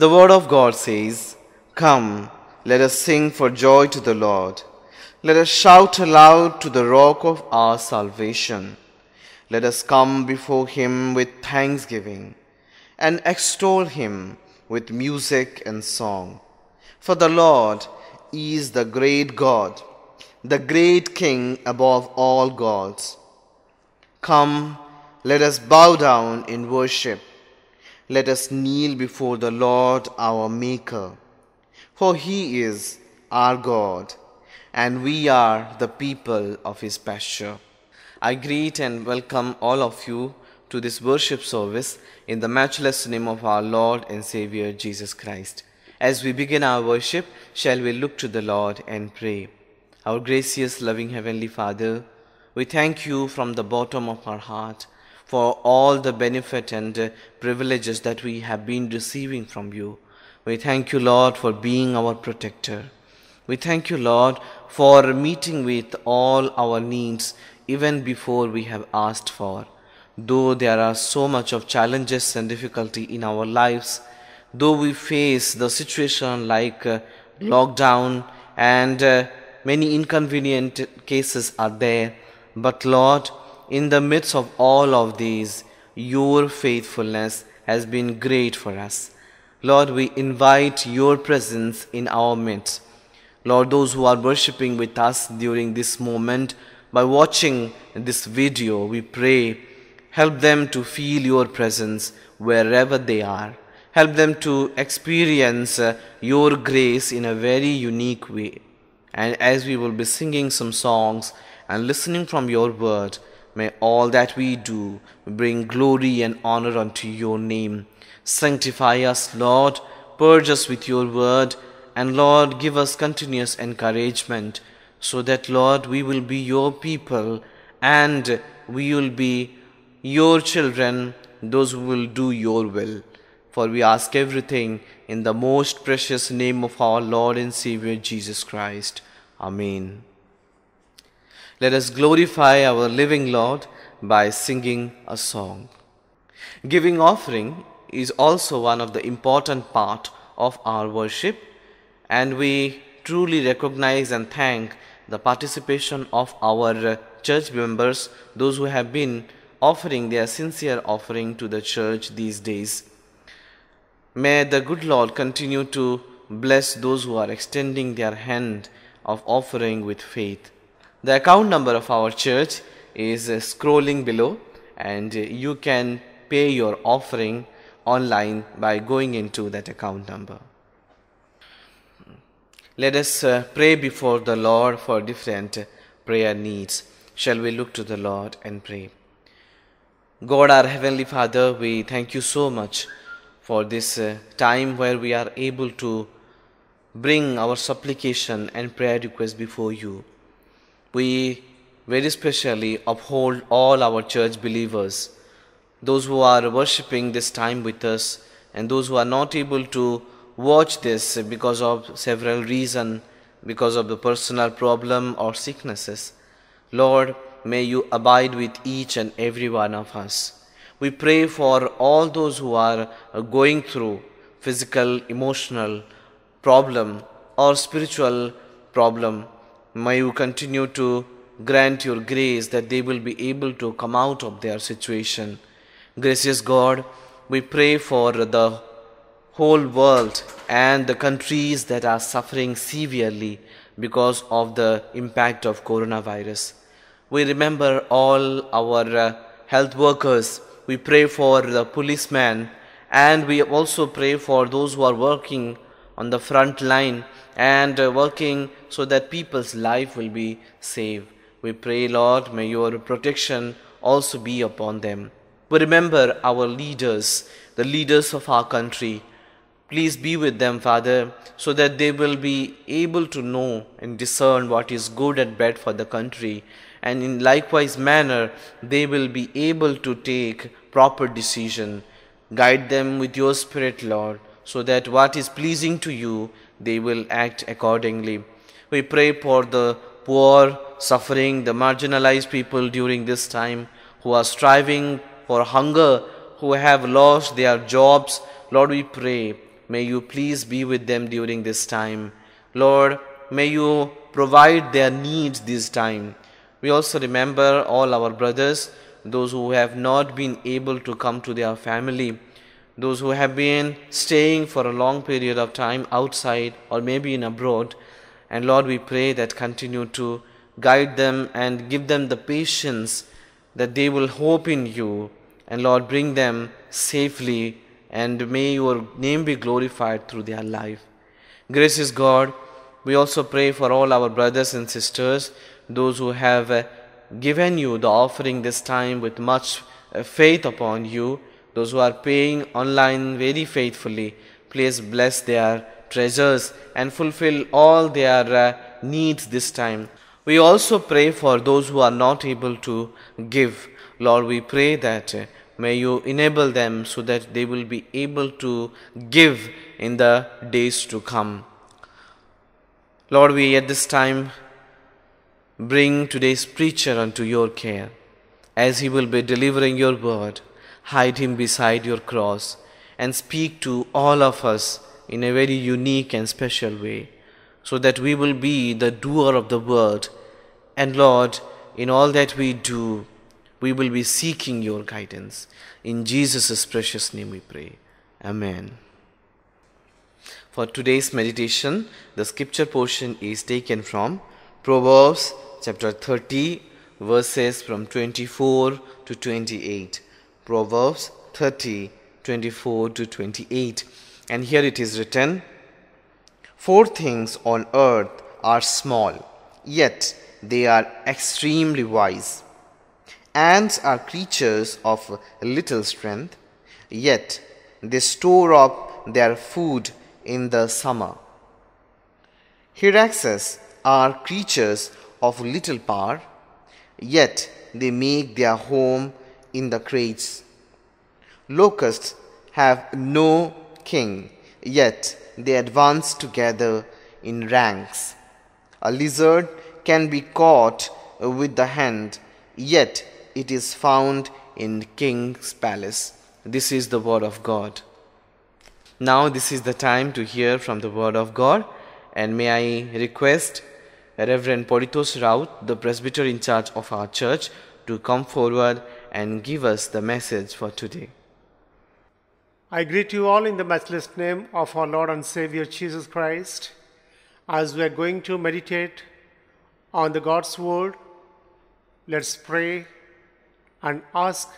The Word of God says, Come, let us sing for joy to the Lord. Let us shout aloud to the rock of our salvation. Let us come before him with thanksgiving and extol him with music and song. For the Lord is the great God, the great King above all gods. Come, let us bow down in worship let us kneel before the Lord our Maker. For he is our God, and we are the people of his pasture. I greet and welcome all of you to this worship service in the matchless name of our Lord and Savior Jesus Christ. As we begin our worship, shall we look to the Lord and pray. Our gracious, loving Heavenly Father, we thank you from the bottom of our heart for all the benefit and privileges that we have been receiving from you. We thank you, Lord, for being our protector. We thank you, Lord, for meeting with all our needs even before we have asked for. Though there are so much of challenges and difficulty in our lives, though we face the situation like uh, lockdown and uh, many inconvenient cases are there, but Lord, in the midst of all of these, your faithfulness has been great for us. Lord, we invite your presence in our midst. Lord, those who are worshipping with us during this moment, by watching this video, we pray, help them to feel your presence wherever they are. Help them to experience uh, your grace in a very unique way. And as we will be singing some songs and listening from your word, May all that we do bring glory and honor unto your name. Sanctify us, Lord, purge us with your word, and Lord, give us continuous encouragement, so that, Lord, we will be your people and we will be your children, those who will do your will. For we ask everything in the most precious name of our Lord and Savior Jesus Christ. Amen. Let us glorify our living Lord by singing a song. Giving offering is also one of the important part of our worship and we truly recognize and thank the participation of our church members, those who have been offering their sincere offering to the church these days. May the good Lord continue to bless those who are extending their hand of offering with faith. The account number of our church is uh, scrolling below and you can pay your offering online by going into that account number. Let us uh, pray before the Lord for different prayer needs. Shall we look to the Lord and pray? God, our Heavenly Father, we thank you so much for this uh, time where we are able to bring our supplication and prayer request before you. We very specially uphold all our church believers, those who are worshipping this time with us, and those who are not able to watch this because of several reasons, because of the personal problem or sicknesses. Lord, may you abide with each and every one of us. We pray for all those who are going through physical, emotional problem or spiritual problem May you continue to grant your grace that they will be able to come out of their situation. Gracious God, we pray for the whole world and the countries that are suffering severely because of the impact of coronavirus. We remember all our uh, health workers. We pray for the policemen and we also pray for those who are working on the front line and uh, working so that people's life will be saved. We pray, Lord, may your protection also be upon them. We remember our leaders, the leaders of our country. Please be with them, Father, so that they will be able to know and discern what is good and bad for the country. And in likewise manner, they will be able to take proper decision. Guide them with your Spirit, Lord, so that what is pleasing to you, they will act accordingly. We pray for the poor, suffering, the marginalized people during this time who are striving for hunger, who have lost their jobs. Lord, we pray, may you please be with them during this time. Lord, may you provide their needs this time. We also remember all our brothers, those who have not been able to come to their family, those who have been staying for a long period of time outside or maybe in abroad. And Lord, we pray that continue to guide them and give them the patience that they will hope in you. And Lord, bring them safely and may your name be glorified through their life. Gracious God, we also pray for all our brothers and sisters, those who have uh, given you the offering this time with much uh, faith upon you, those who are paying online very faithfully. Please bless their treasures and fulfill all their uh, needs this time. We also pray for those who are not able to give. Lord, we pray that uh, may you enable them so that they will be able to give in the days to come. Lord, we at this time bring today's preacher unto your care. As he will be delivering your word, hide him beside your cross and speak to all of us in a very unique and special way so that we will be the doer of the word. And Lord, in all that we do, we will be seeking your guidance. In Jesus' precious name we pray. Amen. For today's meditation, the scripture portion is taken from Proverbs chapter 30, verses from 24 to 28. Proverbs 30, 24 to 28. And here it is written Four things on earth are small, yet they are extremely wise. Ants are creatures of little strength, yet they store up their food in the summer. Hyraxes are creatures of little power, yet they make their home in the crates. Locusts have no king, yet they advance together in ranks. A lizard can be caught with the hand, yet it is found in king's palace. This is the word of God. Now this is the time to hear from the word of God and may I request Reverend Politos Raut, the presbyter in charge of our church, to come forward and give us the message for today. I greet you all in the matchless name of our Lord and Savior Jesus Christ as we are going to meditate on the God's word. Let's pray and ask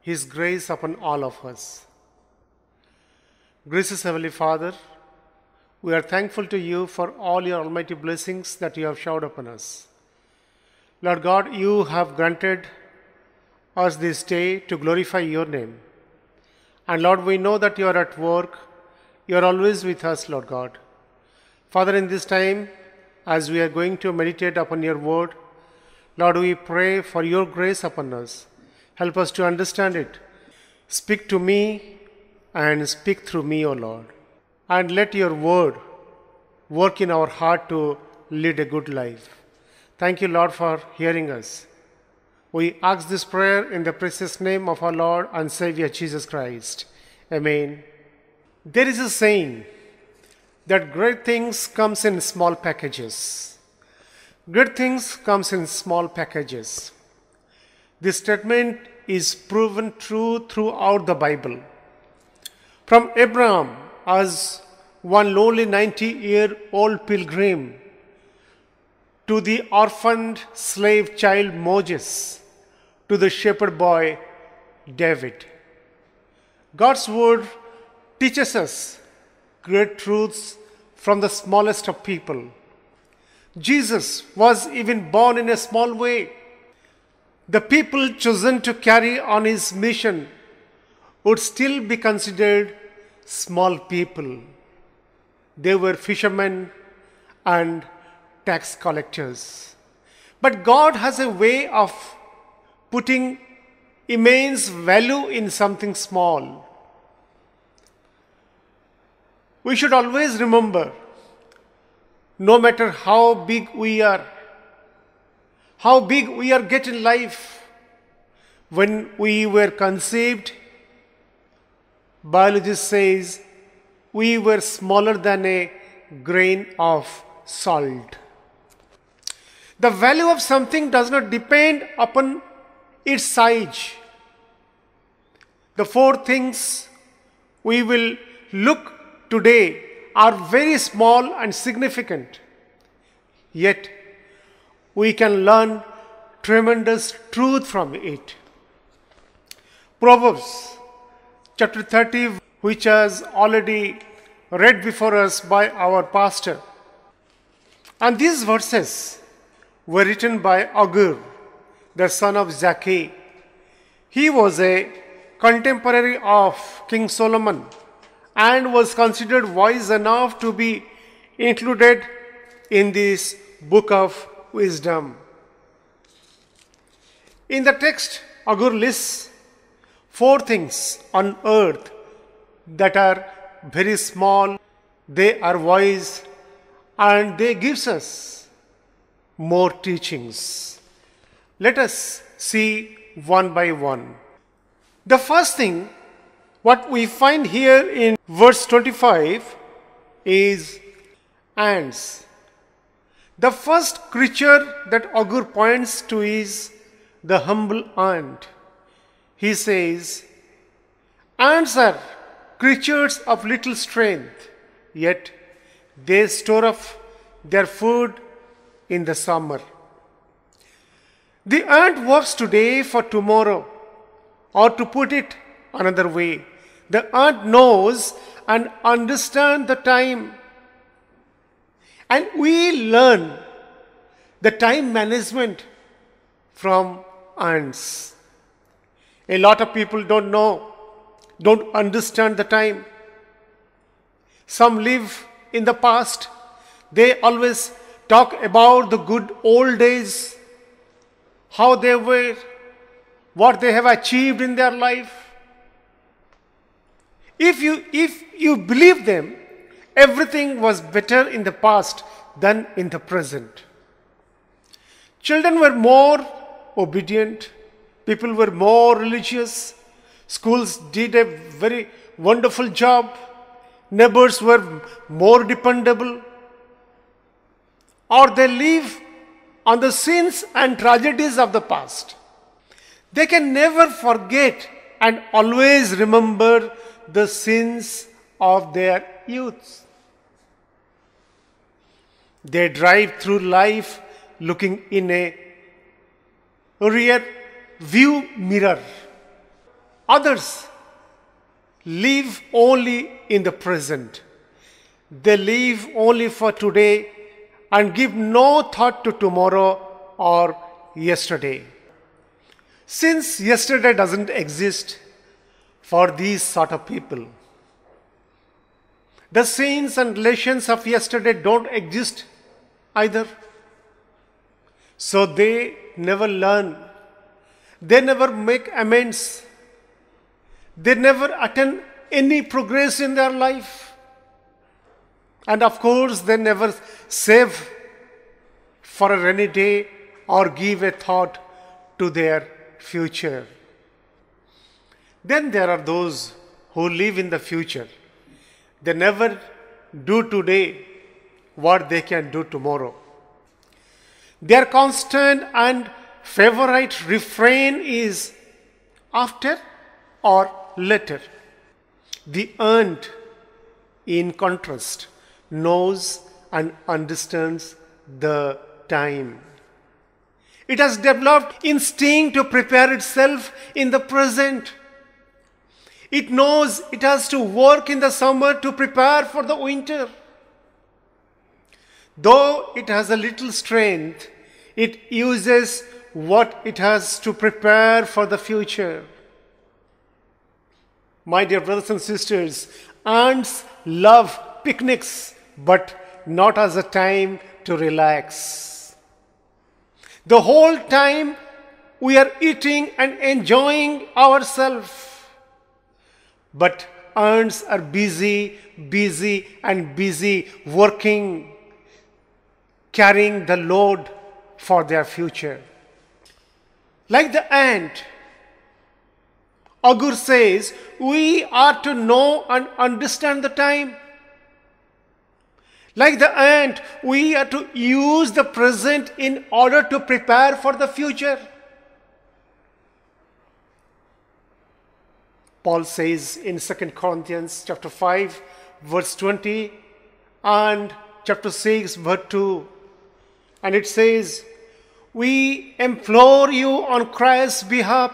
his grace upon all of us. Gracious Heavenly Father, we are thankful to you for all your almighty blessings that you have showered upon us. Lord God, you have granted us this day to glorify your name. And Lord, we know that you are at work. You are always with us, Lord God. Father, in this time, as we are going to meditate upon your word, Lord, we pray for your grace upon us. Help us to understand it. Speak to me and speak through me, O Lord. And let your word work in our heart to lead a good life. Thank you, Lord, for hearing us. We ask this prayer in the precious name of our Lord and Savior Jesus Christ. Amen. There is a saying that great things comes in small packages. Great things comes in small packages. This statement is proven true throughout the Bible. From Abraham as one lonely 90-year-old pilgrim to the orphaned slave child Moses to the shepherd boy David. God's word teaches us great truths from the smallest of people. Jesus was even born in a small way. The people chosen to carry on his mission would still be considered small people. They were fishermen and tax collectors. But God has a way of putting immense value in something small. We should always remember no matter how big we are, how big we are getting life. When we were conceived, biologist says we were smaller than a grain of salt. The value of something does not depend upon its size. The four things we will look today are very small and significant. Yet, we can learn tremendous truth from it. Proverbs chapter 30, which has already read before us by our pastor. And these verses were written by Agur, the son of Zaki. He was a contemporary of King Solomon and was considered wise enough to be included in this book of wisdom. In the text, Agur lists four things on earth that are very small, they are wise, and they gives us more teachings. Let us see one by one. The first thing what we find here in verse 25 is ants. The first creature that Augur points to is the humble ant. He says, Ants are creatures of little strength, yet they store up their food in the summer. The ant works today for tomorrow. Or to put it another way, the ant knows and understands the time. And we learn the time management from ants. A lot of people don't know, don't understand the time. Some live in the past. They always talk about the good old days how they were, what they have achieved in their life. If you, if you believe them, everything was better in the past than in the present. Children were more obedient, people were more religious, schools did a very wonderful job, neighbors were more dependable, or they live on the sins and tragedies of the past. They can never forget and always remember the sins of their youths. They drive through life looking in a rear view mirror. Others live only in the present. They live only for today and give no thought to tomorrow or yesterday. Since yesterday doesn't exist for these sort of people, the sins and relations of yesterday don't exist either. So they never learn, they never make amends, they never attain any progress in their life. And of course, they never save for a rainy day or give a thought to their future. Then there are those who live in the future. They never do today what they can do tomorrow. Their constant and favorite refrain is after or later. The earned in contrast knows and understands the time. It has developed instinct to prepare itself in the present. It knows it has to work in the summer to prepare for the winter. Though it has a little strength, it uses what it has to prepare for the future. My dear brothers and sisters, ants love picnics but not as a time to relax. The whole time we are eating and enjoying ourselves, but ants are busy, busy, and busy working, carrying the load for their future. Like the ant, Agur says, we are to know and understand the time. Like the ant, we are to use the present in order to prepare for the future. Paul says in 2 Corinthians chapter 5 verse 20 and chapter 6 verse 2 and it says we implore you on Christ's behalf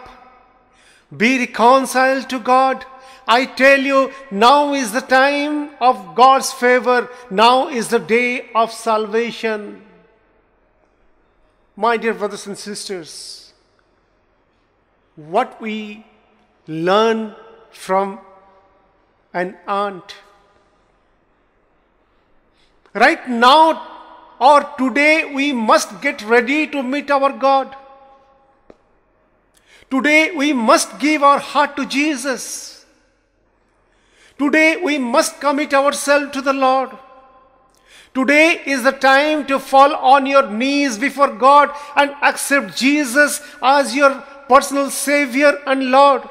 be reconciled to God I tell you, now is the time of God's favor. Now is the day of salvation. My dear brothers and sisters, what we learn from an aunt. Right now or today, we must get ready to meet our God. Today, we must give our heart to Jesus. Today we must commit ourselves to the Lord. Today is the time to fall on your knees before God and accept Jesus as your personal Savior and Lord.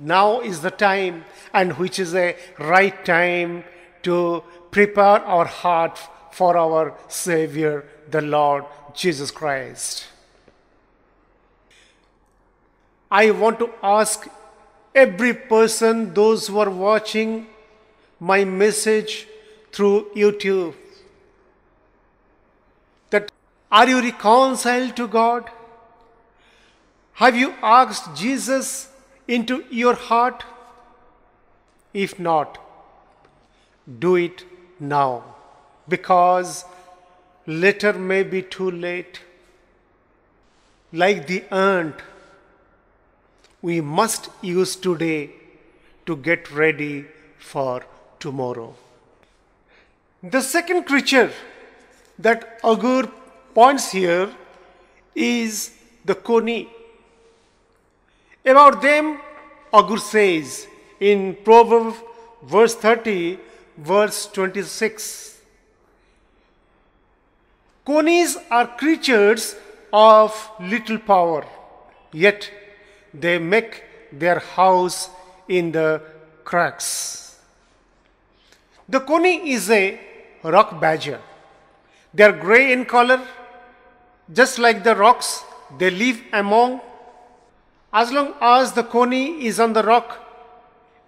Now is the time, and which is a right time to prepare our heart for our Savior, the Lord Jesus Christ. I want to ask every person, those who are watching my message through YouTube. That are you reconciled to God? Have you asked Jesus into your heart? If not, do it now because later may be too late. Like the ant we must use today to get ready for tomorrow. The second creature that Agur points here is the Koni. About them, Agur says in Proverbs verse 30, verse 26. Conies are creatures of little power, yet they make their house in the cracks. The coney is a rock badger. They are gray in color. Just like the rocks, they live among. As long as the coney is on the rock,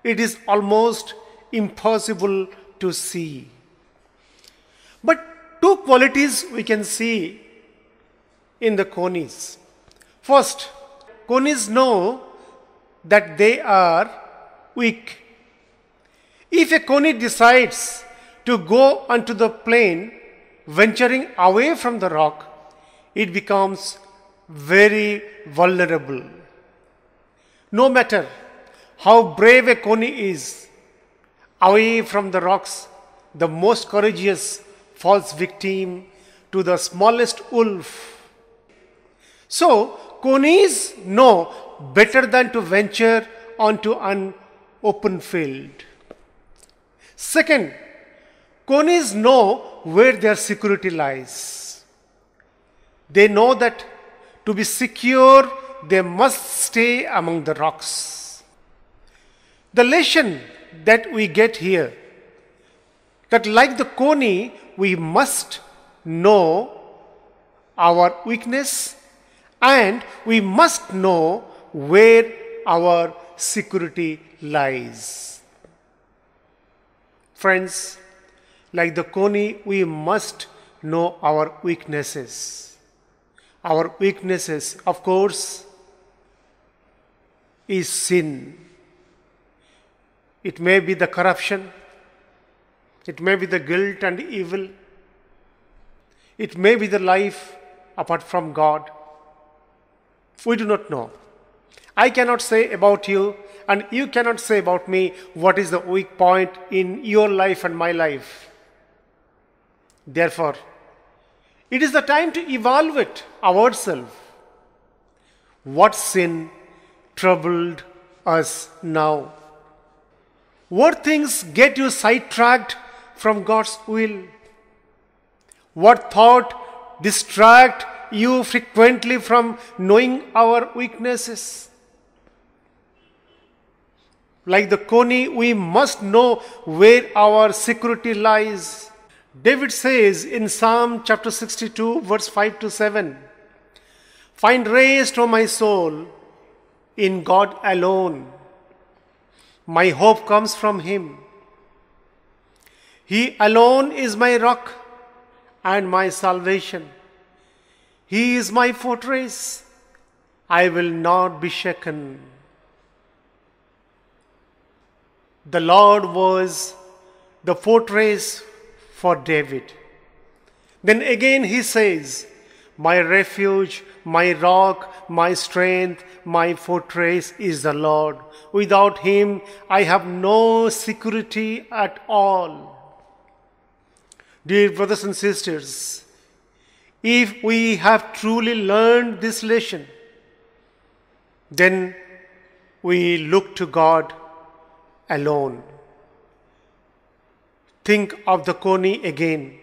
it is almost impossible to see. But two qualities we can see in the conies. First, conies know that they are weak. If a cony decides to go onto the plane, venturing away from the rock, it becomes very vulnerable. No matter how brave a cony is, away from the rocks, the most courageous falls victim to the smallest wolf. So, conies know better than to venture onto an open field. Second, conies know where their security lies. They know that to be secure, they must stay among the rocks. The lesson that we get here that, like the coney, we must know our weakness and we must know where our security lies. Friends, like the Kony, we must know our weaknesses. Our weaknesses, of course, is sin. It may be the corruption, it may be the guilt and evil, it may be the life apart from God we do not know. I cannot say about you, and you cannot say about me what is the weak point in your life and my life. Therefore, it is the time to evaluate ourselves. What sin troubled us now? What things get you sidetracked from God's will? What thought distract you frequently from knowing our weaknesses. Like the Koni, we must know where our security lies. David says in Psalm chapter 62, verse 5 to 7 Find rest, O my soul, in God alone. My hope comes from Him. He alone is my rock and my salvation. He is my fortress. I will not be shaken. The Lord was the fortress for David. Then again he says, My refuge, my rock, my strength, my fortress is the Lord. Without him I have no security at all. Dear brothers and sisters, if we have truly learned this lesson, then we look to God alone. Think of the Kony again.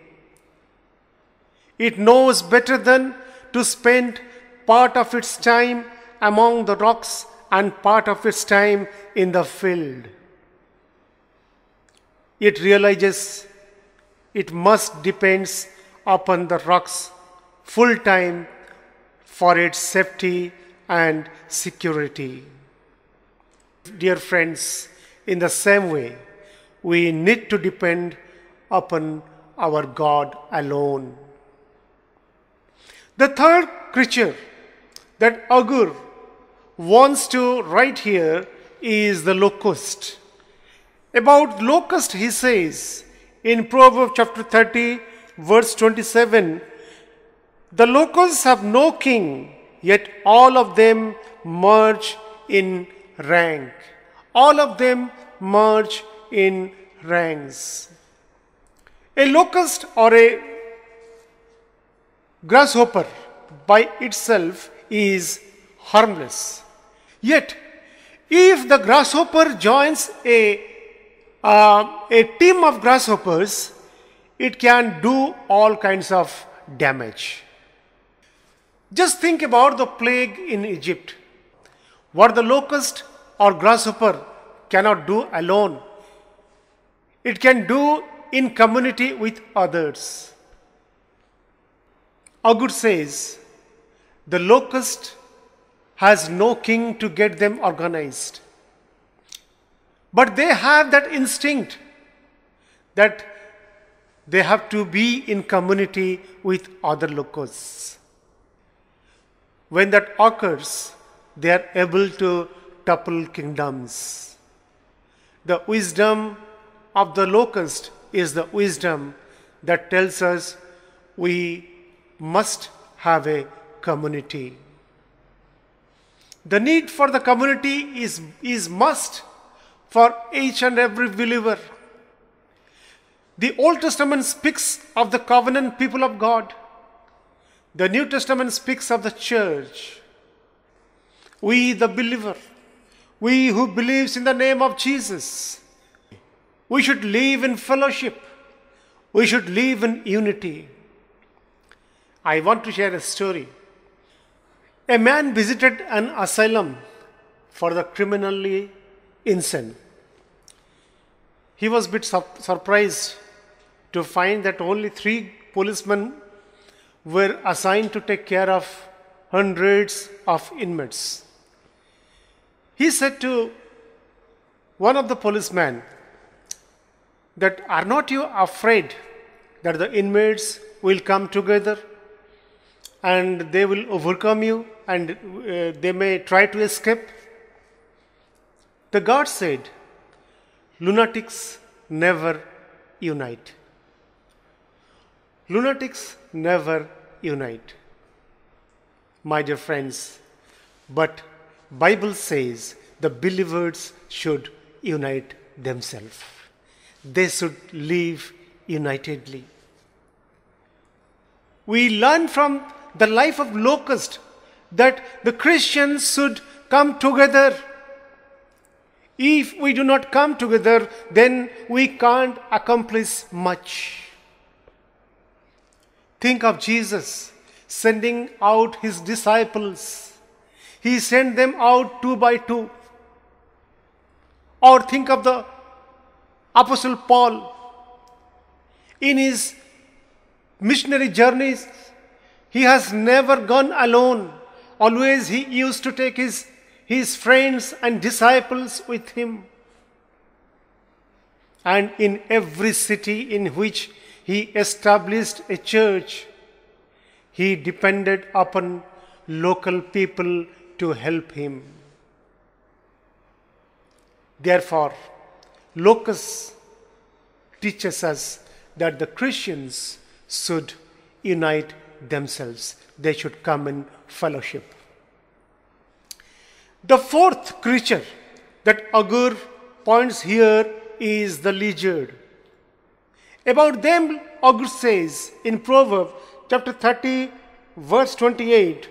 It knows better than to spend part of its time among the rocks and part of its time in the field. It realizes it must depends upon the rocks full time for its safety and security. Dear friends, in the same way, we need to depend upon our God alone. The third creature that Agur wants to write here is the locust. About locust, he says in Proverbs chapter 30, verse 27 the locals have no king, yet all of them merge in rank. All of them merge in ranks. A locust or a grasshopper by itself is harmless. Yet, if the grasshopper joins a, uh, a team of grasshoppers, it can do all kinds of damage. Just think about the plague in Egypt. What the locust or grasshopper cannot do alone, it can do in community with others. Agur says, the locust has no king to get them organized. But they have that instinct that they have to be in community with other locusts. When that occurs, they are able to topple kingdoms. The wisdom of the locust is the wisdom that tells us we must have a community. The need for the community is, is must for each and every believer. The Old Testament speaks of the covenant people of God. The New Testament speaks of the church. We, the believer, we who believes in the name of Jesus, we should live in fellowship. We should live in unity. I want to share a story. A man visited an asylum for the criminally insane. He was a bit sur- surprised to find that only three policemen were assigned to take care of hundreds of inmates. He said to one of the policemen that are not you afraid that the inmates will come together and they will overcome you and uh, they may try to escape? The guard said, lunatics never unite. Lunatics never unite. My dear friends, but Bible says the believers should unite themselves. They should live unitedly. We learn from the life of Locust that the Christians should come together. If we do not come together, then we can't accomplish much. Think of Jesus sending out his disciples. He sent them out two by two. Or think of the Apostle Paul. In his missionary journeys, he has never gone alone. Always he used to take his, his friends and disciples with him. And in every city in which he established a church. He depended upon local people to help him. Therefore, Locus teaches us that the Christians should unite themselves. They should come in fellowship. The fourth creature that Agur points here is the lizard. About them, August says in Proverbs chapter 30, verse 28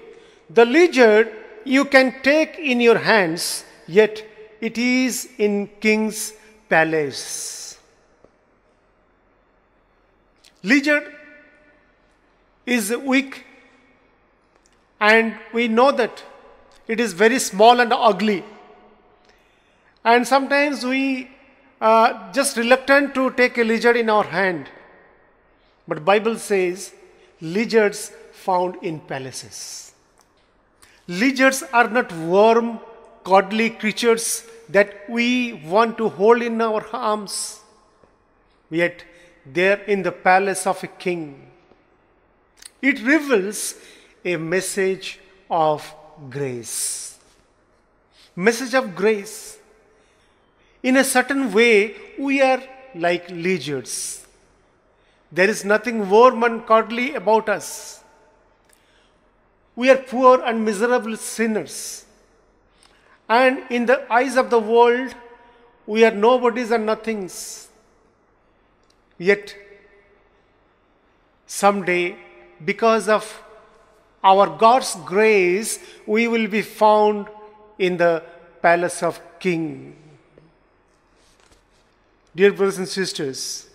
The leisure you can take in your hands, yet it is in king's palace. Leisure is weak, and we know that it is very small and ugly. And sometimes we uh, just reluctant to take a lizard in our hand. But Bible says lizards found in palaces. Lizards are not warm, cuddly creatures that we want to hold in our arms. Yet they're in the palace of a king. It reveals a message of grace. Message of grace in a certain way, we are like lizards. There is nothing warm and godly about us. We are poor and miserable sinners. And in the eyes of the world, we are nobodies and nothings. Yet, someday, because of our God's grace, we will be found in the palace of King. Dear brothers and sisters,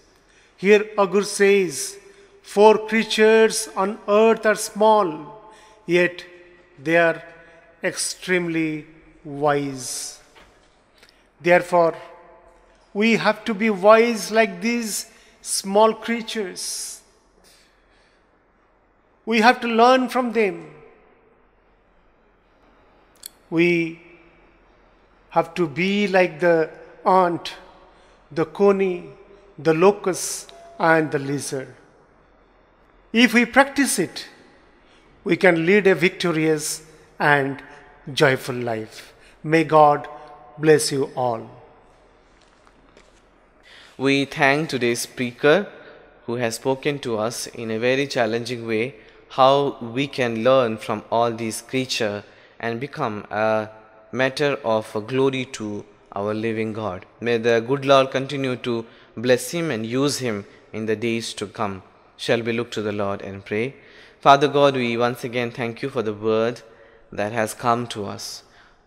here Agur says, Four creatures on earth are small, yet they are extremely wise. Therefore, we have to be wise like these small creatures. We have to learn from them. We have to be like the ant the coney, the locust, and the lizard. If we practice it, we can lead a victorious and joyful life. May God bless you all. We thank today's speaker who has spoken to us in a very challenging way how we can learn from all these creatures and become a matter of glory to our living God. May the good Lord continue to bless him and use him in the days to come. Shall we look to the Lord and pray? Father God, we once again thank you for the word that has come to us.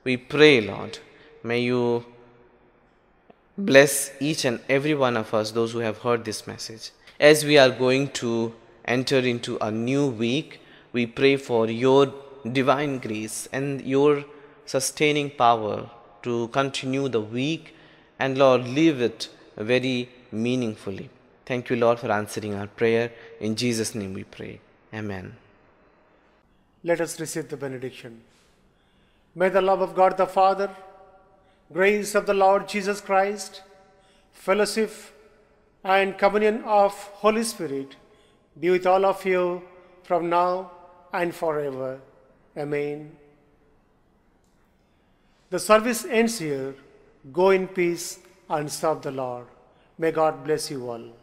We pray, Lord, may you bless each and every one of us, those who have heard this message. As we are going to enter into a new week, we pray for your divine grace and your sustaining power to continue the week and Lord, live it very meaningfully. Thank you, Lord, for answering our prayer. In Jesus' name we pray. Amen. Let us receive the benediction. May the love of God the Father, grace of the Lord Jesus Christ, fellowship and communion of Holy Spirit be with all of you from now and forever. Amen. The service ends here. Go in peace and serve the Lord. May God bless you all.